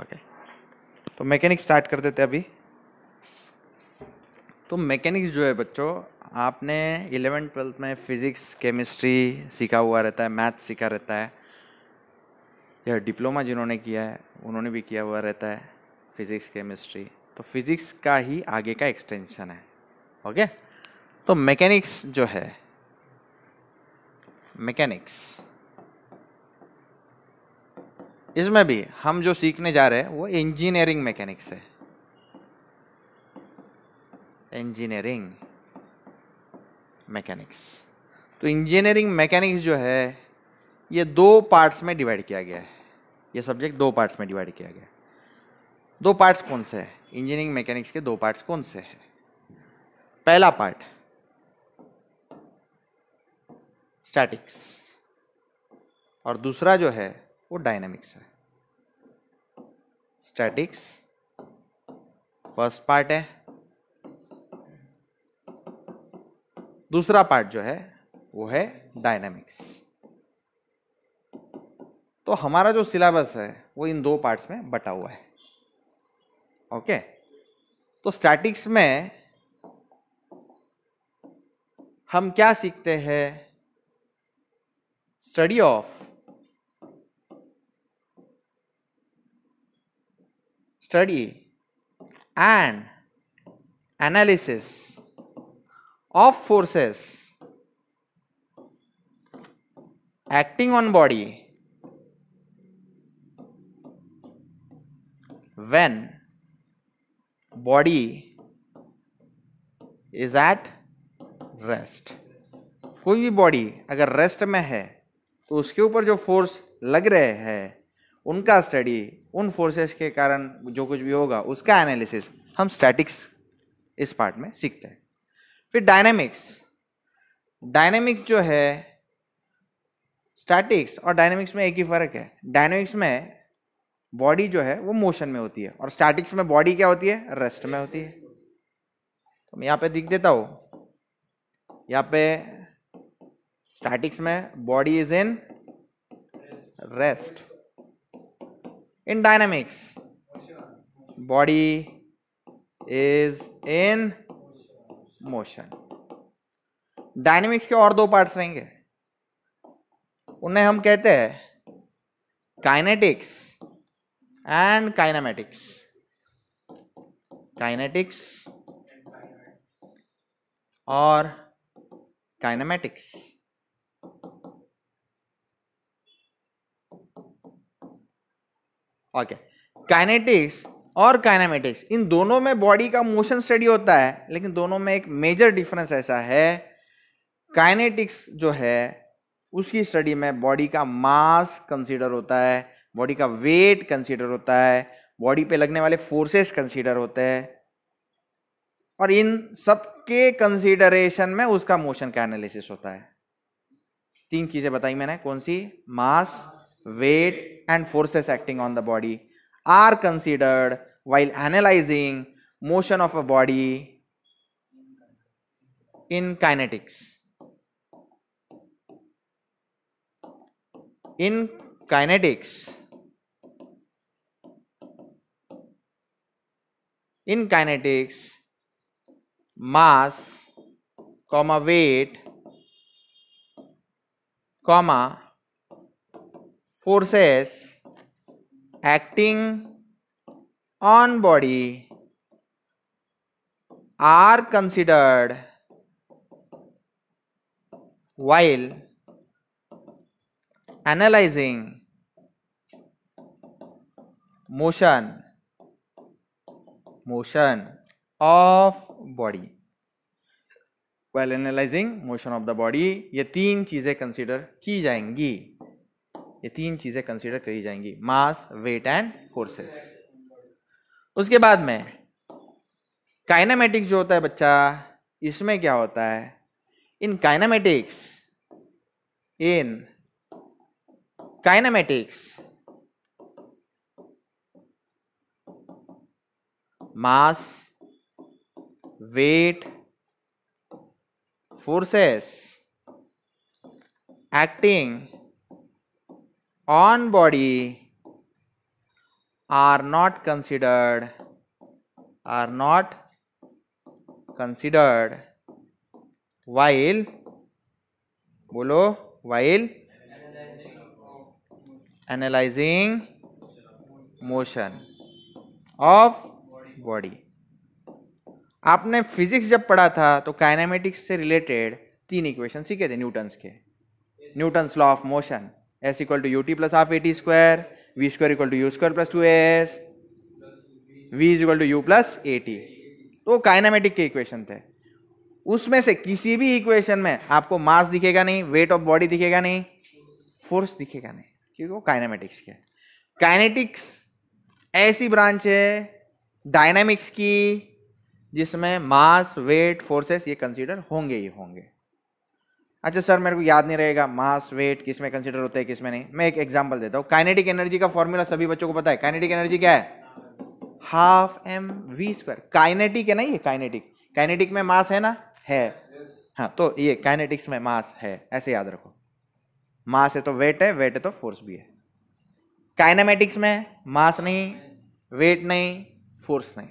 Okay तो mechanic start कर देते अभी तो मैकेनिक्स जो है बच्चों आपने इलेवेंथ ट्वेल्थ में फिज़िक्स केमिस्ट्री सीखा हुआ रहता है मैथ सीखा रहता है या डिप्लोमा जिन्होंने किया है उन्होंने भी किया हुआ रहता है फिज़िक्स केमिस्ट्री तो फिज़िक्स का ही आगे का एक्सटेंशन है ओके तो मैकेनिक्स जो है मैकेनिक्स इसमें भी हम जो सीखने जा रहे हैं वो इंजीनियरिंग मैकेनिक्स है इंजीनियरिंग मैकेनिक्स तो इंजीनियरिंग मैकेनिक्स जो है ये दो पार्ट्स में डिवाइड किया गया है ये सब्जेक्ट दो पार्ट्स में डिवाइड किया गया है दो पार्ट्स कौन से हैं इंजीनियरिंग मैकेनिक्स के दो पार्ट्स कौन से हैं पहला पार्ट स्टैटिक्स और दूसरा जो है वो डायनेमिक्स है स्टैटिक्स फर्स्ट पार्ट है दूसरा पार्ट जो है वो है डायनामिक्स तो हमारा जो सिलेबस है वो इन दो पार्ट्स में बटा हुआ है ओके तो स्टैटिक्स में हम क्या सीखते हैं study of study and analysis of forces acting on body when body is at rest कोई भी बॉडी अगर रेस्ट में है तो उसके ऊपर जो फोर्स लग रहे हैं उनका स्टडी उन फोर्सेस के कारण जो कुछ भी होगा उसका एनालिसिस हम स्टैटिक्स इस पार्ट में सीखते हैं फिर डायनेमिक्स डायनेमिक्स जो है स्टैटिक्स और डायनेमिक्स में एक ही फर्क है डायनेमिक्स में बॉडी जो है वो मोशन में होती है और स्टैटिक्स में बॉडी क्या होती है रेस्ट में होती है तो मैं यहाँ पे दिख देता हूँ यहाँ पे स्टैटिक्स में body is in rest in dynamics body is in motion dynamics के और दो पार्ट्स रहेंगे उन्हें हम कहते हैं काइनेटिक्स एंड काइनामेटिक्स काइनेटिक्स और काइनामेटिक्स ओके काइनेटिक्स और काइनामेटिक्स इन दोनों में बॉडी का मोशन स्टडी होता है लेकिन दोनों में एक मेजर डिफरेंस ऐसा है काइनेटिक्स जो है उसकी स्टडी में बॉडी का मास कंसीडर होता है बॉडी का वेट कंसीडर होता है बॉडी पे लगने वाले फोर्सेस कंसीडर होते हैं और इन सब के कंसीडरेशन में उसका मोशन का एनालिसिस होता है तीन चीजें बताई मैंने कौन सी mass weight and forces acting on the body are considered while analyzing motion of a body in kinetics. In kinetics, in kinetics, mass, comma weight, comma forces acting on body are considered while analyzing motion motion of body while analyzing motion of the body ये तीन चीज़ें consider की जाएंगी ये तीन चीज़ें consider करी जाएंगी मास वेट एंड फोर्सेस उसके बाद में काइनामेटिक्स जो होता है बच्चा इसमें क्या होता है in kinematics in kinematics mass weight forces acting on body are not considered are not considered while bolo while analyzing motion of body आपने फिजिक्स जब पढ़ा था तो काइनामेटिक्स से रिलेटेड तीन इक्वेशन सीखे थे न्यूटन्स के Newton's law of motion S equal to U T plus half A T square V square equal to U square plus two S V is equal to U plus A T तो kinematic के equation थे उसमें से किसी भी equation में आपको मास दिखेगा नहीं वेट ऑफ बॉडी दिखेगा नहीं फोर्स दिखेगा नहीं क्योंकि वो काइनामेटिक्स के काइनेटिक्स ऐसी ब्रांच है डायनामिक्स की जिसमें मास वेट फोर्सेस ये कंसीडर होंगे ही होंगे अच्छा सर मेरे को याद नहीं रहेगा मास वेट किस में कंसिडर होते हैं किस में नहीं मैं एक एग्जाम्पल देता हूँ काइनेटिक एनर्जी का फॉर्मूला सभी बच्चों को पता है काइनेटिक एनर्जी क्या है half M V square kinetic है ना ये काइनेटिक काइनेटिक में मास है ना है हाँ तो ये काइनेटिक्स में मास है ऐसे याद रखो मास है तो वेट है वेट है तो फोर्स भी है काइनामेटिक्स में मास नहीं वेट नहीं फोर्स नहीं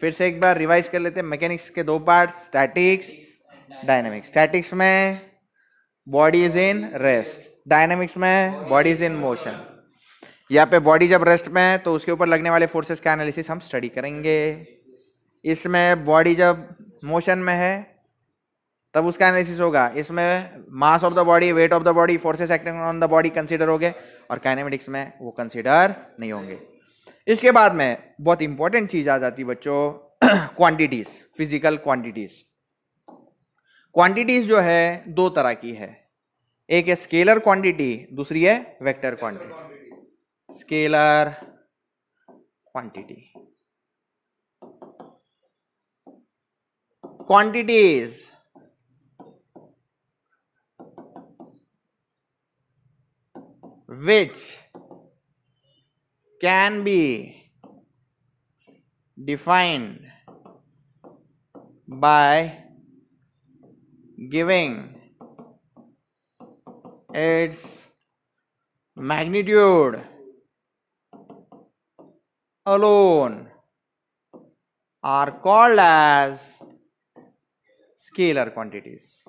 फिर से एक बार रिवाइज कर लेते हैं मैकेनिक्स के दो पार्ट स्टैटिक्स डायनेमिक्स स्टैटिक्स में body is in rest dynamics में बॉडी इज इन मोशन यहाँ पे बॉडी जब रेस्ट में है तो उसके ऊपर लगने वाले फोर्सेस का एनालिसिस हम स्टडी करेंगे इसमें बॉडी जब मोशन में है तब उसका एनालिसिस होगा इसमें mass of the body weight of the body forces acting on the body consider हो और काइनेमेटिक्स में वो कंसिडर नहीं होंगे इसके बाद में बहुत इंपॉर्टेंट चीज़ आ जाती बच्चों क्वांटिटीज फिजिकल क्वांटिटीज़ क्वांटिटीज जो है दो तरह की है एक है स्केलर क्वांटिटी दूसरी है vector quantity scalar quantity quantities which can be defined by giving its magnitude alone are called as scalar quantities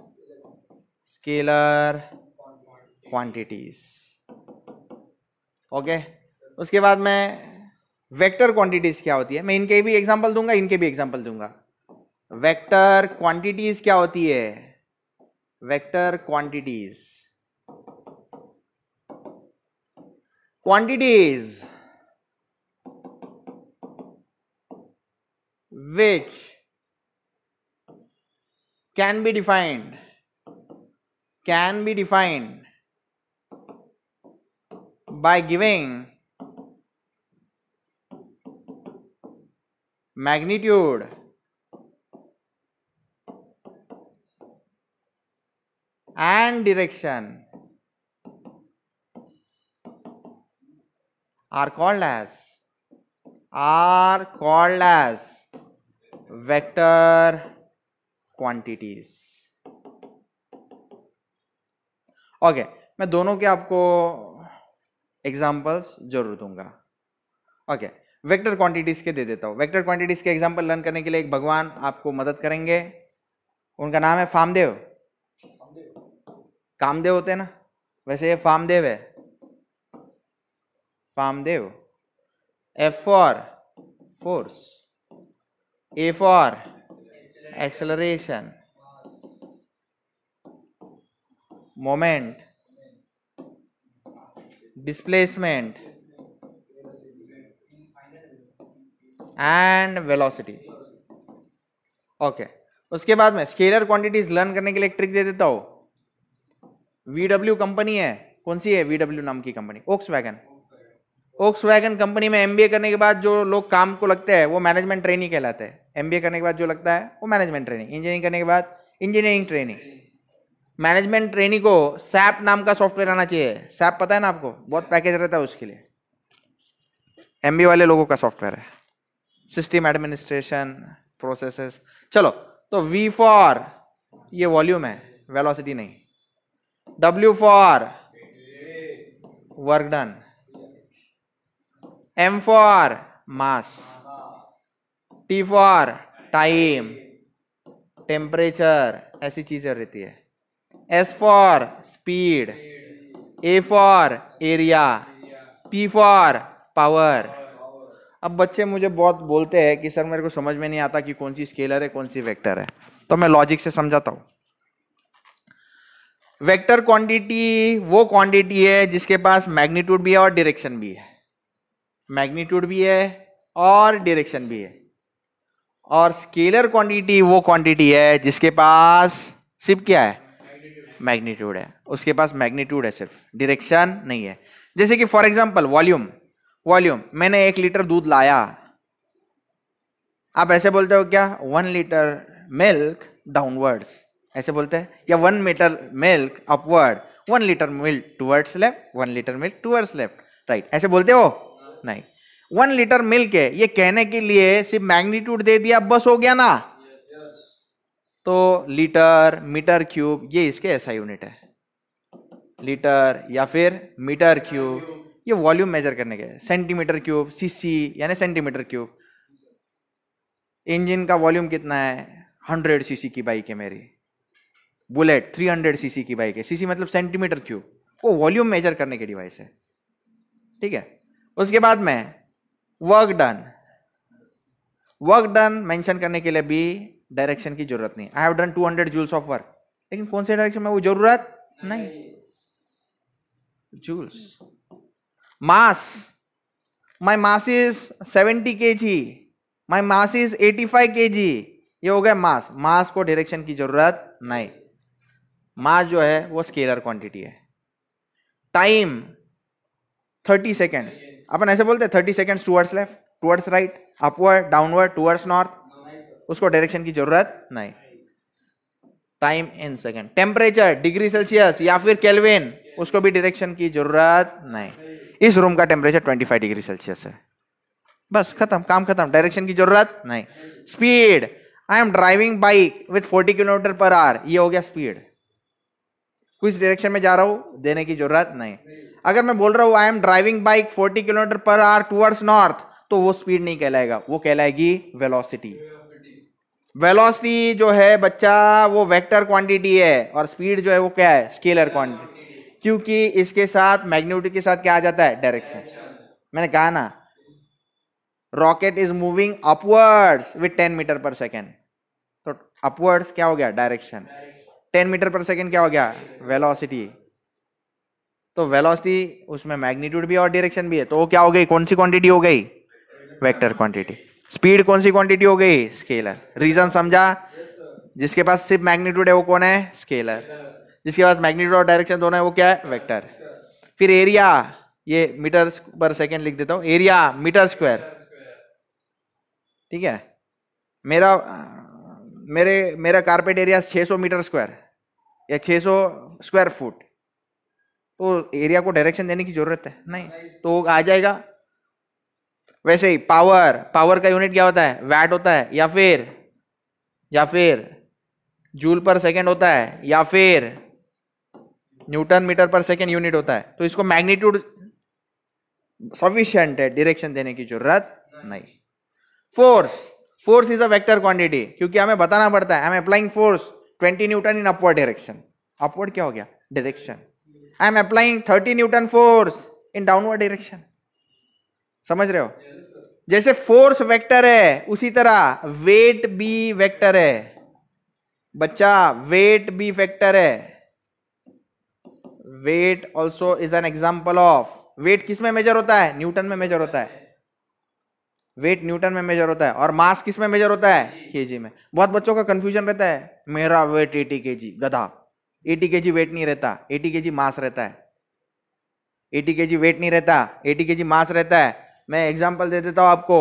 scalar quantities okay okay? उसके बाद मैं वेक्टर क्वांटिटीज क्या होती है मैं इनके भी एग्जांपल दूंगा इनके भी एग्जांपल दूंगा वेक्टर क्वांटिटीज क्या होती है vector quantities quantities which can be defined can be defined by giving magnitude and direction are called as are called as vector quantities okay, मैं दोनों के आपको एग्जांपल्स जरूर दूंगा ओके वेक्टर क्वांटिटीज के दे देता हूँ वेक्टर क्वांटिटीज के एग्जाम्पल लर्न करने के लिए एक भगवान आपको मदद करेंगे उनका नाम है फामदेव कामदेव होते हैं ना वैसे ये फार्मदेव है फार्मदेव F for force A for acceleration moment displacement and velocity okay उसके बाद में स्केलर क्वांटिटीज लर्न करने के लिए ट्रिक दे देता हूँ वीडब्ल्यू कंपनी है कौन सी है वीडब्ल्यू नाम की company Volkswagen Volkswagen company में एमबीए करने के बाद जो लोग काम को लगते हैं वो मैनेजमेंट ट्रेनिंग कहलाते हैं एमबीए करने के बाद जो लगता है वो मैनेजमेंट ट्रेनिंग इंजीनियरिंग करने के बाद इंजीनियरिंग ट्रेनिंग मैनेजमेंट ट्रेनिंग को सैप नाम का सॉफ्टवेयर आना चाहिए सैप पता है ना आपको बहुत पैकेज रहता है उसके लिए एम वाले लोगों का सॉफ्टवेयर है सिस्टम एडमिनिस्ट्रेशन प्रोसेसेस चलो तो वी फॉर ये वॉल्यूम है वेलोसिटी नहीं W for work done. M for mass. T for time temperature ऐसी चीजें रहती है S for speed A for area P for power अब बच्चे मुझे बहुत बोलते हैं कि सर मेरे को समझ में नहीं आता कि कौन सी स्केलर है कौन सी वेक्टर है तो मैं लॉजिक से समझाता हूँ वेक्टर क्वांटिटी वो क्वांटिटी है जिसके पास मैग्नीट्यूड भी है और डायरेक्शन भी है मैग्नीट्यूड भी है और डायरेक्शन भी है और स्केलर क्वांटिटी वो क्वांटिटी है जिसके पास सिर्फ क्या है मैग्नीट्यूड है उसके पास मैग्नीट्यूड है सिर्फ डायरेक्शन नहीं है जैसे कि फॉर एग्जाम्पल वॉल्यूम वॉल्यूम मैंने एक लीटर दूध लाया आप ऐसे बोलते हो क्या वन लीटर मिल्क डाउनवर्ड्स ऐसे बोलते हैं या one metre milk upward one litre milk towards left one litre milk towards left right ऐसे बोलते हो नहीं वन लीटर मिल्क है ये कहने के लिए सिर्फ मैग्नीट्यूड दे दिया बस हो गया ना तो लीटर मीटर क्यूब ये इसके ऐसा यूनिट है लीटर या फिर मीटर क्यूब ये वॉल्यूम मेजर करने के सेंटीमीटर क्यूब सीसी यानी सेंटीमीटर क्यूब इंजन का वॉल्यूम कितना है हंड्रेड सीसी की बाइक है मेरी बुलेट 300 सीसी की बाइक है सीसी मतलब सेंटीमीटर क्यूब वो वॉल्यूम मेजर करने की डिवाइस है ठीक है उसके बाद में work done work done mention करने के लिए भी डायरेक्शन की जरूरत नहीं I have done 200 joules of work लेकिन कौन से डायरेक्शन में वो जरूरत नहीं joules mass my mass is 70 G my mass is 85 G ये हो गया मास मास को डायरेक्शन की जरूरत नहीं मास जो है वो स्केलर क्वांटिटी है टाइम थर्टी सेकेंड्स अपन ऐसे बोलते हैं thirty seconds towards left towards right upward downward towards north उसको डायरेक्शन की जरूरत नहीं time in second temperature degree Celsius या फिर केल्विन उसको भी डायरेक्शन की जरूरत नहीं इस रूम का टेम्परेचर 25 डिग्री सेल्सियस है बस खत्म काम खत्म डायरेक्शन की जरूरत नहीं speed I am driving bike with 40 kilometre per hour ये हो गया स्पीड किस डायरेक्शन में जा रहा हूँ देने की जरूरत नहीं अगर मैं बोल रहा हूँ I am driving bike 40 kilometre per hour towards north तो वो स्पीड नहीं कहलाएगा वो कहलाएगी वेलोसिटी वेलोसिटी जो है बच्चा वो वेक्टर क्वांटिटी है और स्पीड जो है वो क्या है स्केलर क्वांटिटी क्योंकि इसके साथ मैग्नेटिक के साथ क्या आ जाता है डायरेक्शन मैंने कहा ना rocket is moving upwards with ten metre per second तो अपवर्ड्स क्या हो गया direction ten metre per second क्या हो गया वेलोसिटी तो वेलोसिटी उसमें मैग्नीट्यूड भी और डायरेक्शन भी है तो वो क्या हो गई कौन सी क्वांटिटी हो गई वेक्टर क्वांटिटी स्पीड कौन सी क्वांटिटी हो गई स्केलर रीजन समझा जिसके पास सिर्फ मैग्नीट्यूड है वो कौन है स्केलर जिसके पास मैग्नीट्यूड और डायरेक्शन दोनों है वो क्या है वैक्टर फिर एरिया ये मीटर पर सेकेंड लिख देता हूँ एरिया मीटर स्क्वायर ठीक है मेरा मेरे मेरा कारपेट एरिया 600 मीटर स्क्वायर या 600 स्क्वायर फुट तो एरिया को डायरेक्शन देने की जरूरत है नहीं तो आ जाएगा वैसे ही पावर पावर का यूनिट क्या होता है वैट होता है या फिर या फिर जूल पर सेकेंड होता है या फिर newton metre per second unit होता है तो इसको मैग्नीट्यूड सफिशियंट है डायरेक्शन देने की जरूरत नहीं force force is a vector quantity क्योंकि हमें बताना पड़ता है I am applying force twenty newton in upward direction upward क्या हो गया direction I am applying thirty newton force in downward direction समझ रहे हो जैसे फोर्स वेक्टर है उसी तरह वेट बी वेक्टर है बच्चा वेट बी वेक्टर है weight also is an example of weight किस में मेजर होता है न्यूटन में मेजर होता है वेट न्यूटन में मेजर होता है और मास किस में मेजर होता है केजी में बहुत बच्चों का कंफ्यूजन रहता है मेरा वेट एटी के जी गधा एटी के जी वेट नहीं रहता एटी के जी मास रहता है एटी के जी वेट नहीं रहता एटी के जी मास रहता है मैं एग्जाम्पल दे देता हूँ आपको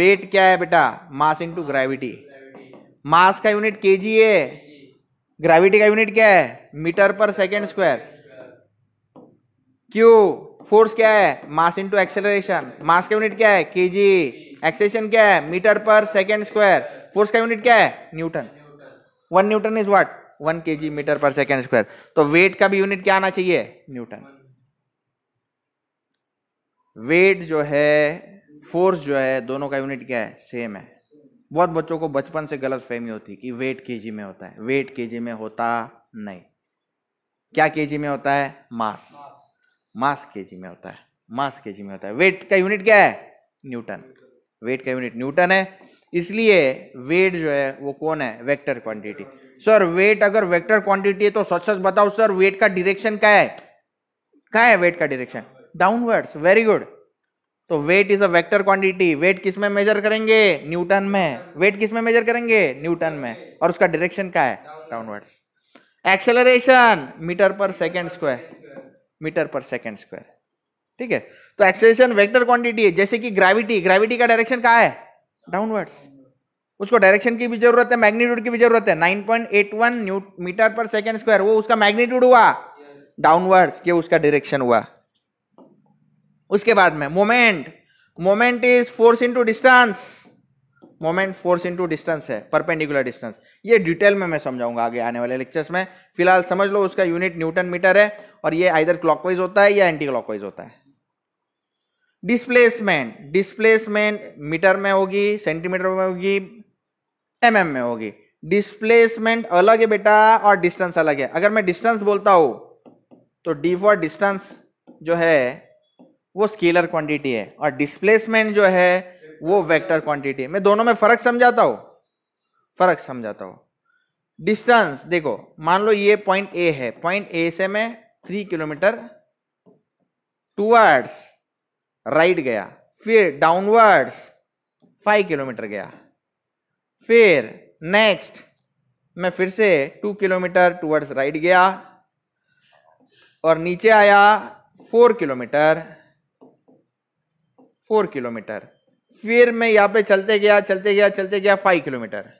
वेट क्या है बेटा मास इंटू ग्रेविटी मास का यूनिट के जी है ग्रेविटी का यूनिट क्या है मीटर पर सेकेंड स्क्वायर क्यों फोर्स क्या है मास इंटू एक्सेलरेशन मास का यूनिट क्या है के जी एक्सेशन क्या है metre per second square force का यूनिट क्या है newton one newton is what one K G metre per second square तो वेट का भी यूनिट क्या आना चाहिए न्यूटन वेट जो है फोर्स जो है दोनों का यूनिट क्या है सेम है बहुत बच्चों को बचपन से गलत फहमी होती कि वेट केजी में होता है वेट केजी में होता नहीं क्या केजी में होता है मास मास के जी में होता है मास के जी में होता है वेट का यूनिट क्या है न्यूटन वेट का यूनिट न्यूटन है इसलिए वेट जो है वो कौन है वेक्टर क्वांटिटी सर वेट अगर वेक्टर क्वांटिटी है तो सच सच बताओ सर वेट का डिरेक्शन क्या है क्या है वेट का डिरेक्शन डाउनवर्ड्स वेरी गुड तो weight is a vector quantity weight किस में मेजर करेंगे न्यूटन में वेट किस में मेजर करेंगे न्यूटन में और उसका डायरेक्शन क्या है downwards acceleration metre per second square metre per second square ठीक है तो एक्सेलेशन वेक्टर क्वांटिटी है जैसे कि ग्रेविटी ग्रेविटी का डायरेक्शन कहा है डाउनवर्ड्स उसको डायरेक्शन की भी जरूरत है मैग्नीट्यूड की भी जरूरत है 9.81 न्यू मीटर पर सेकेंड स्क्वायर वो उसका मैग्नीट्यूड हुआ डाउनवर्ड्स के उसका डायरेक्शन हुआ उसके बाद में moment moment is force into distance moment force into distance है परपेंडिकुलर डिस्टेंस ये डिटेल में मैं समझाऊंगा आगे आने वाले लेक्चर्स में फिलहाल समझ लो उसका यूनिट न्यूटन मीटर है और ये आइधर क्लॉकवाइज होता है या एंटी क्लॉकवाइज होता है डिस्प्लेसमेंट डिस्प्लेसमेंट मीटर में होगी सेंटीमीटर में होगी एम mm में होगी डिस्प्लेसमेंट अलग है बेटा और डिस्टेंस अलग है अगर मैं डिस्टेंस बोलता हूं तो डी फॉर डिस्टेंस जो है वो स्केलर क्वांटिटी है और डिस्प्लेसमेंट जो है वो वेक्टर क्वांटिटी मैं दोनों में फर्क समझाता हूँ फर्क समझाता हूँ डिस्टेंस देखो मान लो ये पॉइंट ए है पॉइंट ए से मैं थ्री किलोमीटर टूवर्ड्स राइट गया फिर डाउनवर्ड्स फाइव किलोमीटर गया फिर नेक्स्ट मैं फिर से टू किलोमीटर टूवर्ड्स राइट गया और नीचे आया फोर किलोमीटर फोर किलोमीटर फिर मैं यहां पे चलते गया चलते गया चलते गया five kilometre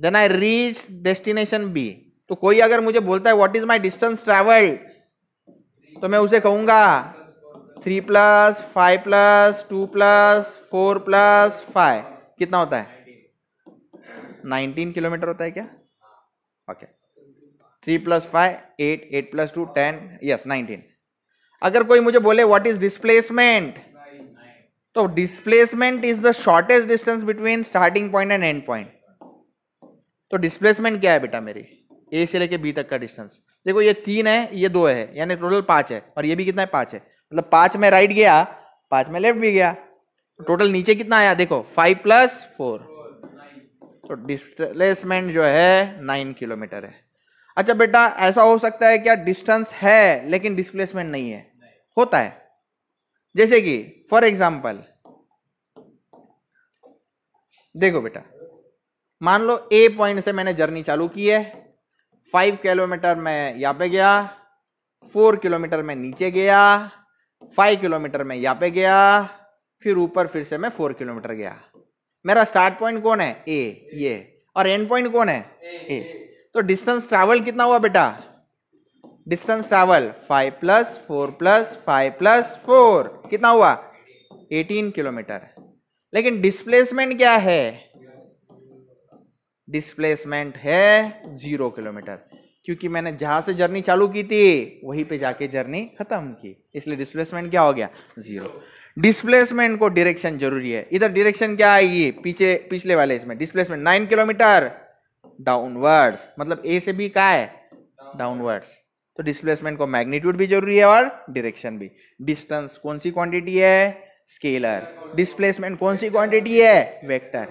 then I reach destination B तो कोई अगर मुझे बोलता है what is my distance travelled तो मैं उसे कहूंगा three plus five plus two plus four plus five कितना होता है नाइनटीन किलोमीटर होता है क्या okay three plus five eight eight plus two ten yes nineteen अगर कोई मुझे बोले व्हाट इज डिस्प्लेसमेंट तो displacement is the shortest distance between starting point and and point तो डिस्प्लेसमेंट क्या है बेटा मेरी ए से लेके बी तक का डिस्टेंस देखो ये तीन है ये दो है यानी टोटल पांच है और ये भी कितना है पांच है मतलब पांच में राइट गया पांच में लेफ्ट भी गया टोटल नीचे कितना आया देखो फाइव प्लस फोर तो डिस्प्लेसमेंट जो है नाइन किलोमीटर है अच्छा बेटा ऐसा हो सकता है क्या डिस्टेंस है लेकिन डिस्प्लेसमेंट नहीं है होता है जैसे कि फॉर एग्जाम्पल देखो बेटा मान लो ए पॉइंट से मैंने जर्नी चालू की है फाइव किलोमीटर में यहाँ पे गया फोर किलोमीटर में नीचे गया फाइव किलोमीटर में यहाँ पे गया फिर ऊपर फिर से मैं फोर किलोमीटर गया मेरा स्टार्ट पॉइंट कौन है ए ये और एंड पॉइंट कौन है ए, ए। तो डिस्टेंस ट्रैवल कितना हुआ बेटा distance travel 5 plus four plus five plus four कितना हुआ 18 किलोमीटर लेकिन डिस्प्लेसमेंट क्या है डिस्प्लेसमेंट है जीरो किलोमीटर क्योंकि मैंने जहां से जर्नी चालू की थी वहीं पे जाके जर्नी खत्म की इसलिए डिस्प्लेसमेंट क्या हो गया जीरो डिस्प्लेसमेंट को डायरेक्शन जरूरी है इधर डायरेक्शन क्या आएगी पीछे पिछले वाले इसमें डिस्प्लेसमेंट नाइन किलोमीटर डाउनवर्ड्स मतलब ए से बी का है डाउनवर्ड्स तो डिस्प्लेसमेंट को मैग्नीट्यूड भी जरूरी है और डिरेक्शन भी डिस्टेंस कौन सी क्वांटिटी है स्केलर डिस्प्लेसमेंट कौन सी क्वांटिटी है वेक्टर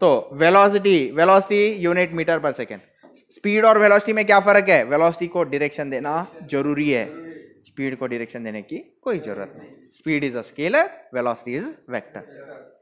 तो velocity velocity unit metre per second speed और वेलोसिटी में क्या फर्क है वेलोसिटी को डिरेक्शन देना जरूरी है स्पीड को डिरेक्शन देने की कोई जरूरत नहीं speed is a scalar velocity is vector